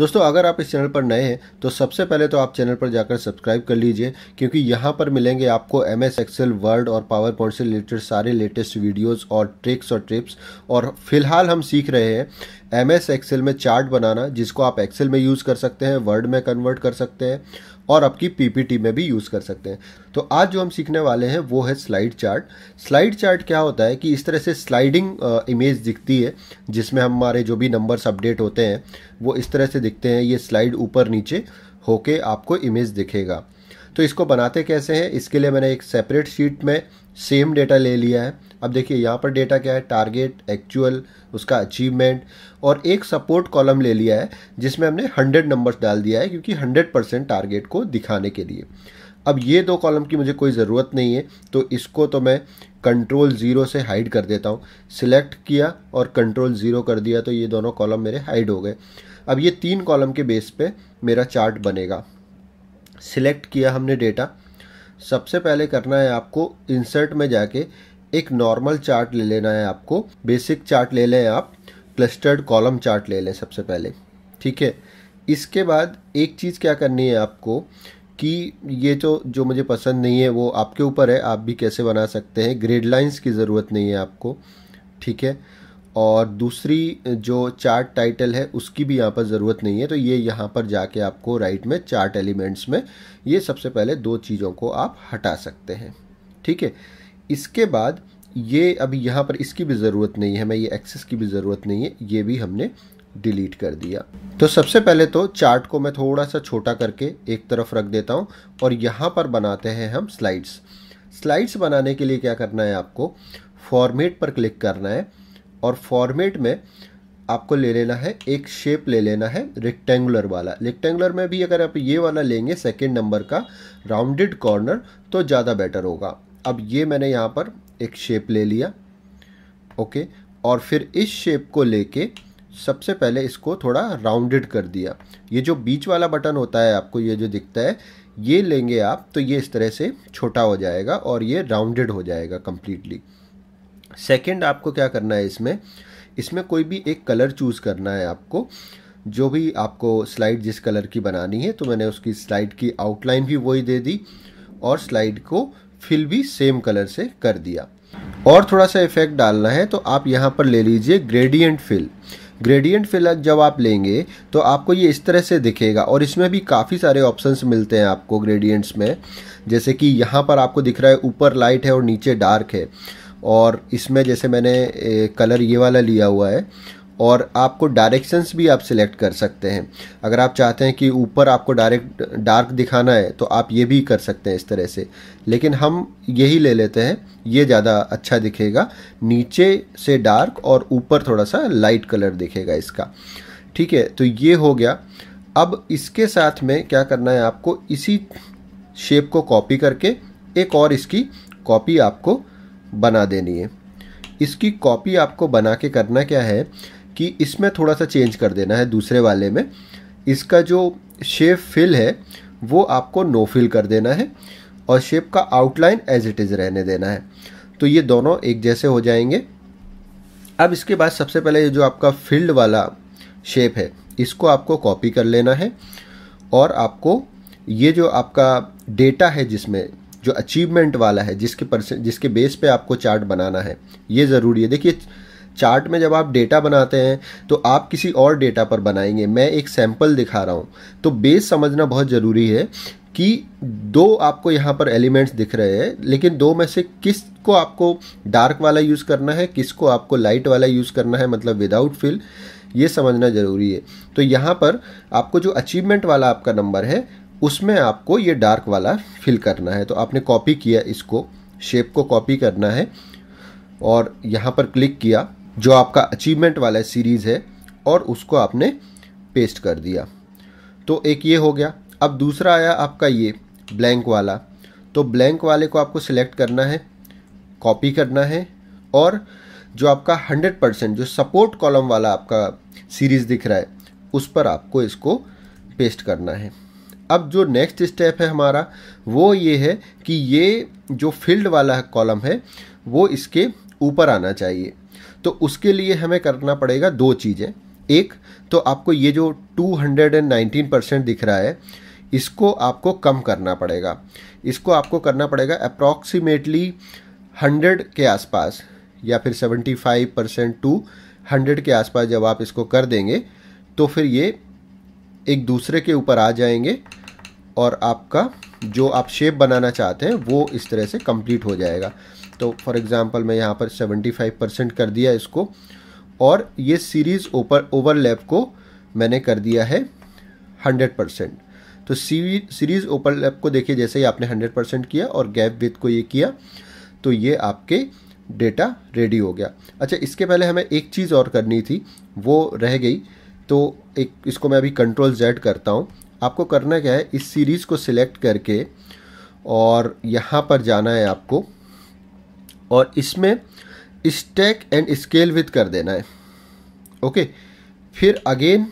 दोस्तों अगर आप इस चैनल पर नए हैं तो सबसे पहले तो आप चैनल पर जाकर सब्सक्राइब कर लीजिए क्योंकि यहाँ पर मिलेंगे आपको एम एस एक्सेल वर्ड और पावर पॉइंट से रिलेटेड सारे लेटेस्ट वीडियोज़ और ट्रिक्स और टिप्स और फिलहाल हम सीख रहे हैं एम एस एक्सेल में चार्ट बनाना जिसको आप एक्सेल में यूज़ कर सकते हैं वर्ड में कन्वर्ट कर सकते हैं और आपकी पीपीटी में भी यूज़ कर सकते हैं तो आज जो हम सीखने वाले हैं वो है स्लाइड चार्ट स्लाइड चार्ट क्या होता है कि इस तरह से स्लाइडिंग इमेज दिखती है जिसमें हमारे जो भी नंबर्स अपडेट होते हैं वो इस तरह से दिखते हैं ये स्लाइड ऊपर नीचे होके आपको इमेज दिखेगा तो इसको बनाते कैसे हैं इसके लिए मैंने एक सेपरेट शीट में सेम डेटा ले लिया है अब देखिए यहाँ पर डेटा क्या है टारगेट एक्चुअल उसका अचीवमेंट और एक सपोर्ट कॉलम ले लिया है जिसमें हमने हंड्रेड नंबर्स डाल दिया है क्योंकि हंड्रेड परसेंट टारगेट को दिखाने के लिए अब ये दो कॉलम की मुझे कोई ज़रूरत नहीं है तो इसको तो मैं कंट्रोल ज़ीरो से हाइड कर देता हूँ सिलेक्ट किया और कंट्रोल ज़ीरो कर दिया तो ये दोनों कॉलम मेरे हाइड हो गए अब ये तीन कॉलम के बेस पे मेरा चार्ट बनेगा सिलेक्ट किया हमने डेटा सबसे पहले करना है आपको इंसर्ट में जाके एक नॉर्मल चार्ट ले लेना है आपको बेसिक चार्ट ले लें आप क्लस्टर्ड कॉलम चार्ट ले लें सबसे पहले ठीक है इसके बाद एक चीज़ क्या करनी है आपको कि ये जो जो मुझे पसंद नहीं है वो आपके ऊपर है आप भी कैसे बना सकते हैं ग्रेड लाइन्स की ज़रूरत नहीं है आपको ठीक है और दूसरी जो चार्ट टाइटल है उसकी भी यहाँ पर ज़रूरत नहीं है तो ये यहाँ पर जाके आपको राइट में चार्ट एलिमेंट्स में ये सबसे पहले दो चीज़ों को आप हटा सकते हैं ठीक है इसके बाद ये अभी यहाँ पर इसकी भी ज़रूरत नहीं है हमें ये एक्सेस की भी ज़रूरत नहीं है ये भी हमने डिलीट कर दिया तो सबसे पहले तो चार्ट को मैं थोड़ा सा छोटा करके एक तरफ रख देता हूँ और यहाँ पर बनाते हैं हम स्लाइड्स स्लाइड्स बनाने के लिए क्या करना है आपको फॉर्मेट पर क्लिक करना है और फॉर्मेट में आपको ले लेना है एक शेप ले लेना है रेक्टेंगुलर वाला रेक्टेंगुलर में भी अगर आप ये वाला लेंगे सेकेंड नंबर का राउंडेड कॉर्नर तो ज़्यादा बेटर होगा अब ये मैंने यहाँ पर एक शेप ले लिया ओके और फिर इस शेप को लेके सबसे पहले इसको थोड़ा राउंडेड कर दिया ये जो बीच वाला बटन होता है आपको ये जो दिखता है ये लेंगे आप तो ये इस तरह से छोटा हो जाएगा और ये राउंडेड हो जाएगा कम्प्लीटली सेकंड आपको क्या करना है इसमें इसमें कोई भी एक कलर चूज़ करना है आपको जो भी आपको स्लाइड जिस कलर की बनानी है तो मैंने उसकी स्लाइड की आउटलाइन भी वही दे दी और स्लाइड को फिल भी सेम कलर से कर दिया और थोड़ा सा इफेक्ट डालना है तो आप यहाँ पर ले लीजिए ग्रेडियंट फिल ग्रेडियंट फिल जब आप लेंगे तो आपको ये इस तरह से दिखेगा और इसमें भी काफ़ी सारे ऑप्शंस मिलते हैं आपको ग्रेडियंट्स में जैसे कि यहाँ पर आपको दिख रहा है ऊपर लाइट है और नीचे डार्क है और इसमें जैसे मैंने कलर ये वाला लिया हुआ है और आपको डायरेक्शंस भी आप सिलेक्ट कर सकते हैं अगर आप चाहते हैं कि ऊपर आपको डायरेक्ट डार्क दिखाना है तो आप ये भी कर सकते हैं इस तरह से लेकिन हम यही ले लेते हैं ये ज़्यादा अच्छा दिखेगा नीचे से डार्क और ऊपर थोड़ा सा लाइट कलर दिखेगा इसका ठीक है तो ये हो गया अब इसके साथ में क्या करना है आपको इसी शेप को कॉपी करके एक और इसकी कॉपी आपको बना देनी है इसकी कॉपी आपको बना के करना क्या है कि इसमें थोड़ा सा चेंज कर देना है दूसरे वाले में इसका जो शेप फिल है वो आपको नो फिल कर देना है और शेप का आउटलाइन एज इट इज़ रहने देना है तो ये दोनों एक जैसे हो जाएंगे अब इसके बाद सबसे पहले ये जो आपका फील्ड वाला शेप है इसको आपको कॉपी कर लेना है और आपको ये जो आपका डेटा है जिसमें जो अचीवमेंट वाला है जिसके परसेंट जिसके बेस पे आपको चार्ट बनाना है ये ज़रूरी है देखिए चार्ट में जब आप डेटा बनाते हैं तो आप किसी और डेटा पर बनाएंगे मैं एक सैम्पल दिखा रहा हूँ तो बेस समझना बहुत ज़रूरी है कि दो आपको यहाँ पर एलिमेंट्स दिख रहे हैं लेकिन दो में से किस को आपको डार्क वाला यूज़ करना है किस को आपको लाइट वाला यूज़ करना है मतलब विदाउट फिल ये समझना ज़रूरी है तो यहाँ पर आपको जो अचीवमेंट वाला आपका नंबर है उसमें आपको ये डार्क वाला फिल करना है तो आपने कॉपी किया इसको शेप को कॉपी करना है और यहाँ पर क्लिक किया जो आपका अचीवमेंट वाला सीरीज़ है और उसको आपने पेस्ट कर दिया तो एक ये हो गया अब दूसरा आया आपका ये ब्लैंक वाला तो ब्लैंक वाले को आपको सिलेक्ट करना है कॉपी करना है और जो आपका 100 परसेंट जो सपोर्ट कॉलम वाला आपका सीरीज़ दिख रहा है उस पर आपको इसको पेस्ट करना है अब जो नेक्स्ट स्टेप है हमारा वो ये है कि ये जो फील्ड वाला कॉलम है वो इसके ऊपर आना चाहिए तो उसके लिए हमें करना पड़ेगा दो चीज़ें एक तो आपको ये जो 219 परसेंट दिख रहा है इसको आपको कम करना पड़ेगा इसको आपको करना पड़ेगा अप्रॉक्सीमेटली 100 के आसपास या फिर 75 परसेंट टू हंड्रेड के आसपास जब आप इसको कर देंगे तो फिर ये एक दूसरे के ऊपर आ जाएंगे और आपका जो आप शेप बनाना चाहते हैं वो इस तरह से कंप्लीट हो जाएगा तो फॉर एग्ज़ाम्पल मैं यहाँ पर 75 परसेंट कर दिया इसको और ये सीरीज़ ओपर ओवरलैप को मैंने कर दिया है 100 परसेंट तो सीरीज़ ओवरलैप को देखिए जैसे ही आपने 100 परसेंट किया और गैप विथ को ये किया तो ये आपके डेटा रेडी हो गया अच्छा इसके पहले हमें एक चीज़ और करनी थी वो रह गई तो एक इसको मैं अभी कंट्रोल जेड करता हूँ आपको करना क्या है इस सीरीज़ को सिलेक्ट करके और यहाँ पर जाना है आपको और इसमें स्टैक एंड स्केल विथ कर देना है ओके फिर अगेन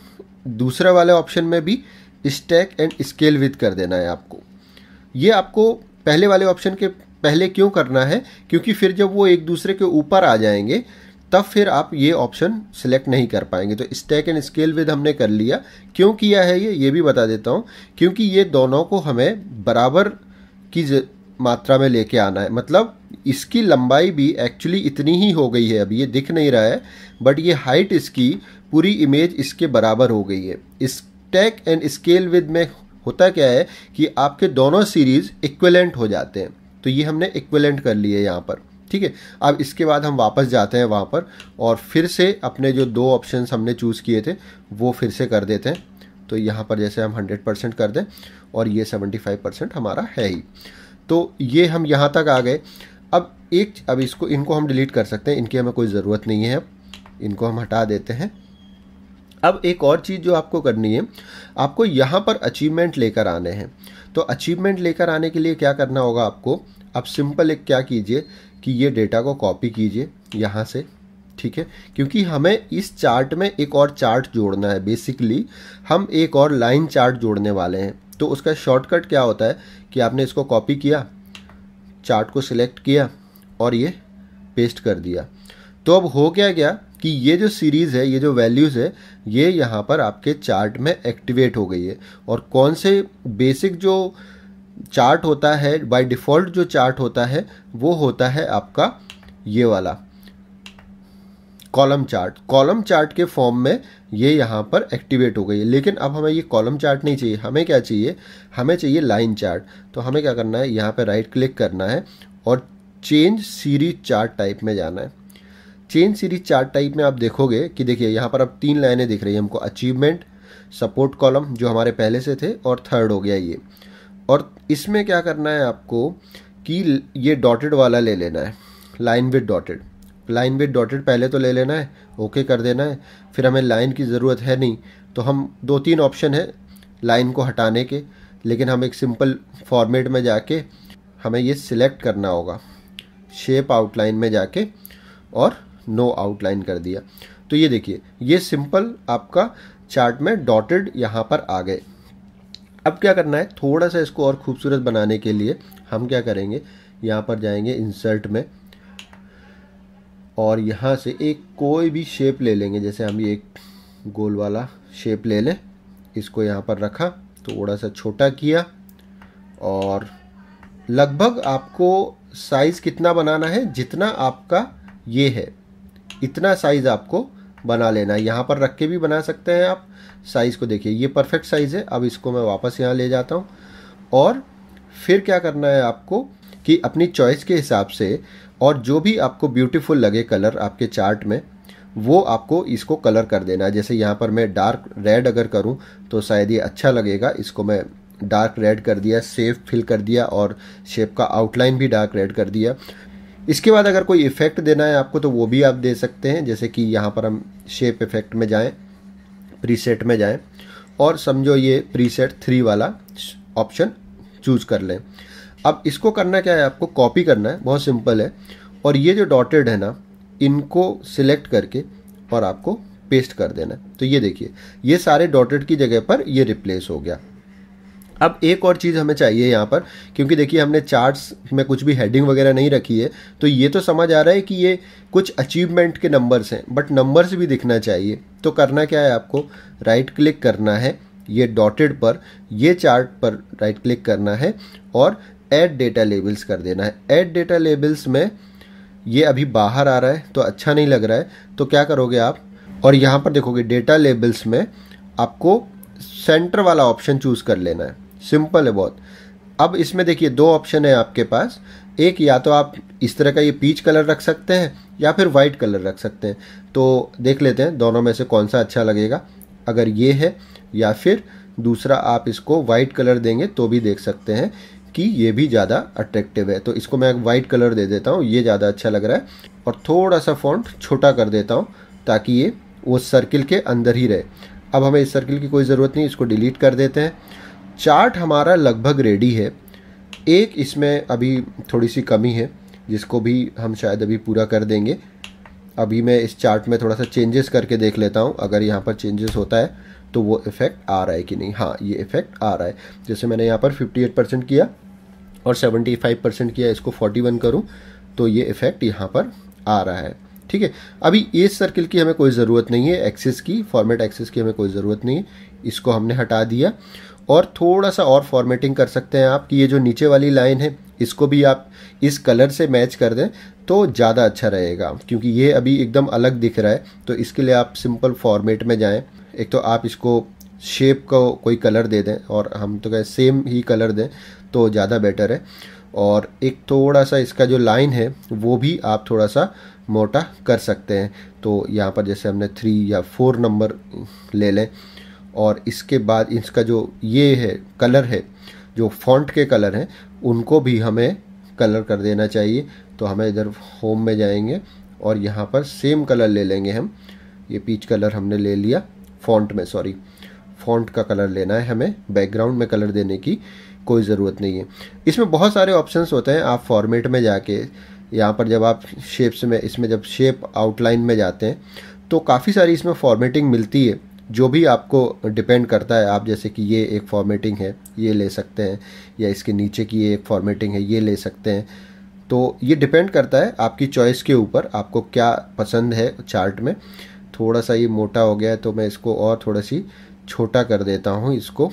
दूसरा वाले ऑप्शन में भी स्टैक एंड स्केल विथ कर देना है आपको ये आपको पहले वाले ऑप्शन के पहले क्यों करना है क्योंकि फिर जब वो एक दूसरे के ऊपर आ जाएंगे तब फिर आप ये ऑप्शन सेलेक्ट नहीं कर पाएंगे तो स्टैक एंड स्केल विद हमने कर लिया क्यों किया है ये ये भी बता देता हूँ क्योंकि ये दोनों को हमें बराबर की मात्रा में लेके आना है मतलब इसकी लंबाई भी एक्चुअली इतनी ही हो गई है अब ये दिख नहीं रहा है बट ये हाइट इसकी पूरी इमेज इसके बराबर हो गई है स्टैक एंड स्केल विद में होता क्या है कि आपके दोनों सीरीज़ इक्वलेंट हो जाते हैं तो ये हमने इक्वलेंट कर लिए यहाँ पर ठीक है अब इसके बाद हम वापस जाते हैं वहाँ पर और फिर से अपने जो दो ऑप्शन हमने चूज़ किए थे वो फिर से कर देते हैं तो यहाँ पर जैसे हम 100 परसेंट कर दें और ये 75 परसेंट हमारा है ही तो ये हम यहाँ तक आ गए अब एक अब इसको इनको हम डिलीट कर सकते हैं इनकी हमें कोई ज़रूरत नहीं है अब इनको हम हटा देते हैं अब एक और चीज़ जो आपको करनी है आपको यहाँ पर अचीवमेंट लेकर आने हैं तो अचीवमेंट लेकर आने के लिए क्या करना होगा आपको अब सिंपल एक क्या कीजिए कि ये डेटा को कॉपी कीजिए यहाँ से ठीक है क्योंकि हमें इस चार्ट में एक और चार्ट जोड़ना है बेसिकली हम एक और लाइन चार्ट जोड़ने वाले हैं तो उसका शॉर्टकट क्या होता है कि आपने इसको कॉपी किया चार्ट को सिलेक्ट किया और ये पेस्ट कर दिया तो अब हो क्या गया कि ये जो सीरीज़ है ये जो वैल्यूज़ है ये यहाँ पर आपके चार्ट में एक्टिवेट हो गई है और कौन से बेसिक जो चार्ट होता है बाय डिफ़ॉल्ट जो चार्ट होता है वो होता है आपका ये वाला कॉलम चार्ट कॉलम चार्ट के फॉर्म में ये यहाँ पर एक्टिवेट हो गई है लेकिन अब हमें ये कॉलम चार्ट नहीं चाहिए हमें क्या चाहिए हमें चाहिए लाइन चार्ट तो हमें क्या करना है यहाँ पर राइट क्लिक करना है और चेंज सीरीज चार्ट टाइप में जाना है चेंज सीरीज चार्ट टाइप में आप देखोगे कि देखिए यहाँ पर अब तीन लाइनें दिख रही है हमको अचीवमेंट सपोर्ट कॉलम जो हमारे पहले से थे और थर्ड हो गया ये और इसमें क्या करना है आपको कि ये डॉटेड वाला ले लेना है line with dotted line with dotted पहले तो ले लेना है ओके कर देना है फिर हमें लाइन की ज़रूरत है नहीं तो हम दो तीन ऑप्शन है लाइन को हटाने के लेकिन हम एक सिंपल फॉर्मेट में जाके हमें ये सिलेक्ट करना होगा शेप आउटलाइन में जाके और नो आउटलाइन कर दिया तो ये देखिए ये सिंपल आपका चार्ट में डॉटेड यहाँ पर आ गए अब क्या करना है थोड़ा सा इसको और खूबसूरत बनाने के लिए हम क्या करेंगे यहाँ पर जाएंगे इंसर्ट में और यहाँ से एक कोई भी शेप ले लेंगे जैसे हम ये एक गोल वाला शेप ले लें इसको यहाँ पर रखा थोड़ा सा छोटा किया और लगभग आपको साइज़ कितना बनाना है जितना आपका ये है इतना साइज़ आपको बना लेना है यहाँ पर रख के भी बना सकते हैं आप साइज़ को देखिए ये परफेक्ट साइज़ है अब इसको मैं वापस यहाँ ले जाता हूँ और फिर क्या करना है आपको कि अपनी चॉइस के हिसाब से और जो भी आपको ब्यूटीफुल लगे कलर आपके चार्ट में वो आपको इसको कलर कर देना है जैसे यहाँ पर मैं डार्क रेड अगर करूँ तो शायद ये अच्छा लगेगा इसको मैं डार्क रेड कर दिया सेव फिल कर दिया और शेप का आउटलाइन भी डार्क रेड कर दिया इसके बाद अगर कोई इफ़ेक्ट देना है आपको तो वो भी आप दे सकते हैं जैसे कि यहाँ पर हम शेप इफ़ेक्ट में जाएँ प्रीसेट में जाएं और समझो ये प्रीसेट थ्री वाला ऑप्शन चूज कर लें अब इसको करना क्या है आपको कॉपी करना है बहुत सिंपल है और ये जो डॉटेड है ना इनको सिलेक्ट करके और आपको पेस्ट कर देना है तो ये देखिए ये सारे डॉटेड की जगह पर ये रिप्लेस हो गया अब एक और चीज़ हमें चाहिए यहाँ पर क्योंकि देखिए हमने चार्ट्स में कुछ भी हेडिंग वगैरह नहीं रखी है तो ये तो समझ आ रहा है कि ये कुछ अचीवमेंट के नंबर्स हैं बट नंबर्स भी दिखना चाहिए तो करना क्या है आपको राइट क्लिक करना है ये डॉटेड पर ये चार्ट पर राइट क्लिक करना है और ऐड डेटा लेबल्स कर देना है ऐड डेटा लेबल्स में ये अभी बाहर आ रहा है तो अच्छा नहीं लग रहा है तो क्या करोगे आप और यहाँ पर देखोगे डेटा लेबल्स में आपको सेंटर वाला ऑप्शन चूज़ कर लेना है सिंपल है बहुत अब इसमें देखिए दो ऑप्शन है आपके पास एक या तो आप इस तरह का ये पीच कलर रख सकते हैं या फिर वाइट कलर रख सकते हैं तो देख लेते हैं दोनों में से कौन सा अच्छा लगेगा अगर ये है या फिर दूसरा आप इसको वाइट कलर देंगे तो भी देख सकते हैं कि ये भी ज़्यादा अट्रैक्टिव है तो इसको मैं वाइट कलर दे देता हूँ ये ज़्यादा अच्छा लग रहा है और थोड़ा सा फॉन्ट छोटा कर देता हूँ ताकि ये वो सर्किल के अंदर ही रहे अब हमें इस सर्किल की कोई ज़रूरत नहीं इसको डिलीट कर देते हैं चार्ट हमारा लगभग रेडी है एक इसमें अभी थोड़ी सी कमी है जिसको भी हम शायद अभी पूरा कर देंगे अभी मैं इस चार्ट में थोड़ा सा चेंजेस करके देख लेता हूँ अगर यहाँ पर चेंजेस होता है तो वो इफ़ेक्ट आ रहा है कि नहीं हाँ ये इफ़ेक्ट आ रहा है जैसे मैंने यहाँ पर 58 परसेंट किया और 75 परसेंट किया इसको 41 करूँ तो ये इफ़ेक्ट यहाँ पर आ रहा है ठीक है अभी एज सर्किल की हमें कोई ज़रूरत नहीं है एक्सेस की फॉर्मेट एक्सेस की हमें कोई ज़रूरत नहीं है इसको हमने हटा दिया और थोड़ा सा और फॉर्मेटिंग कर सकते हैं आप कि ये जो नीचे वाली लाइन है इसको भी आप इस कलर से मैच कर दें तो ज़्यादा अच्छा रहेगा क्योंकि ये अभी एकदम अलग दिख रहा है तो इसके लिए आप सिंपल फॉर्मेट में जाएं एक तो आप इसको शेप का को कोई कलर दे दें और हम तो कहें सेम ही कलर दें तो ज़्यादा बेटर है और एक थोड़ा सा इसका जो लाइन है वो भी आप थोड़ा सा मोटा कर सकते हैं तो यहाँ पर जैसे हमने थ्री या फोर नंबर ले लें और इसके बाद इसका जो ये है कलर है जो फॉन्ट के कलर हैं उनको भी हमें कलर कर देना चाहिए तो हमें इधर होम में जाएंगे और यहाँ पर सेम कलर ले लेंगे हम ये पीच कलर हमने ले लिया फॉन्ट में सॉरी फॉन्ट का कलर लेना है हमें बैकग्राउंड में कलर देने की कोई ज़रूरत नहीं है इसमें बहुत सारे ऑप्शंस होते हैं आप फॉर्मेट में जाके यहाँ पर जब आप शेप्स में इसमें जब शेप आउटलाइन में जाते हैं तो काफ़ी सारी इसमें फॉर्मेटिंग मिलती है जो भी आपको डिपेंड करता है आप जैसे कि ये एक फॉर्मेटिंग है ये ले सकते हैं या इसके नीचे की ये एक फॉर्मेटिंग है ये ले सकते हैं तो ये डिपेंड करता है आपकी चॉइस के ऊपर आपको क्या पसंद है चार्ट में थोड़ा सा ये मोटा हो गया है तो मैं इसको और थोड़ा सी छोटा कर देता हूँ इसको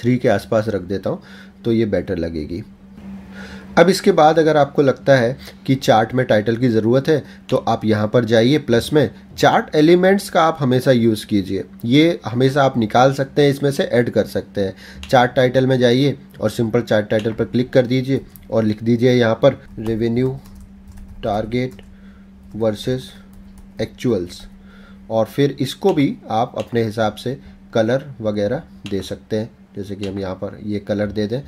थ्री के आसपास रख देता हूँ तो ये बेटर लगेगी अब इसके बाद अगर आपको लगता है कि चार्ट में टाइटल की ज़रूरत है तो आप यहाँ पर जाइए प्लस में चार्ट एलिमेंट्स का आप हमेशा यूज़ कीजिए ये हमेशा आप निकाल सकते हैं इसमें से ऐड कर सकते हैं चार्ट टाइटल में जाइए और सिंपल चार्ट टाइटल पर क्लिक कर दीजिए और लिख दीजिए यहाँ पर रेवेन्यू टारगेट वर्सेस एक्चुअल्स और फिर इसको भी आप अपने हिसाब से कलर वगैरह दे सकते हैं जैसे कि हम यहाँ पर ये कलर दे दें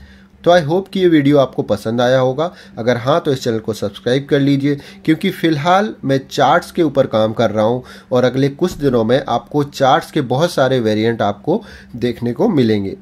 तो आई होप कि ये वीडियो आपको पसंद आया होगा अगर हाँ तो इस चैनल को सब्सक्राइब कर लीजिए क्योंकि फ़िलहाल मैं चार्ट्स के ऊपर काम कर रहा हूँ और अगले कुछ दिनों में आपको चार्ट्स के बहुत सारे वेरिएंट आपको देखने को मिलेंगे